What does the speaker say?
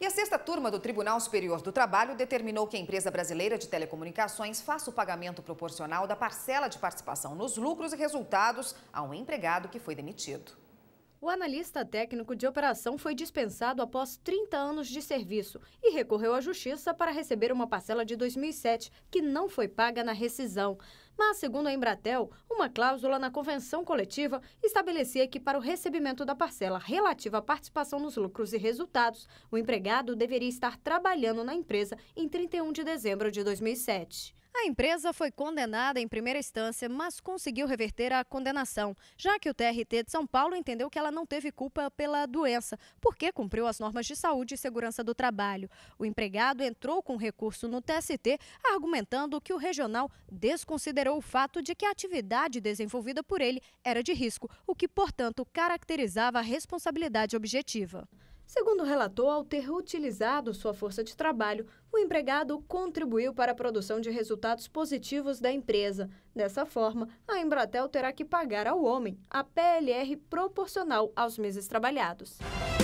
E a sexta turma do Tribunal Superior do Trabalho determinou que a empresa brasileira de telecomunicações faça o pagamento proporcional da parcela de participação nos lucros e resultados a um empregado que foi demitido. O analista técnico de operação foi dispensado após 30 anos de serviço e recorreu à justiça para receber uma parcela de 2007 que não foi paga na rescisão. Mas, segundo a Embratel, uma cláusula na convenção coletiva estabelecia que, para o recebimento da parcela relativa à participação nos lucros e resultados, o empregado deveria estar trabalhando na empresa em 31 de dezembro de 2007. A empresa foi condenada em primeira instância, mas conseguiu reverter a condenação, já que o TRT de São Paulo entendeu que ela não teve culpa pela doença, porque cumpriu as normas de saúde e segurança do trabalho. O empregado entrou com recurso no TST, argumentando que o regional desconsiderou o fato de que a atividade desenvolvida por ele era de risco, o que, portanto, caracterizava a responsabilidade objetiva segundo o relator ao ter utilizado sua força de trabalho o empregado contribuiu para a produção de resultados positivos da empresa dessa forma a embratel terá que pagar ao homem a plr proporcional aos meses trabalhados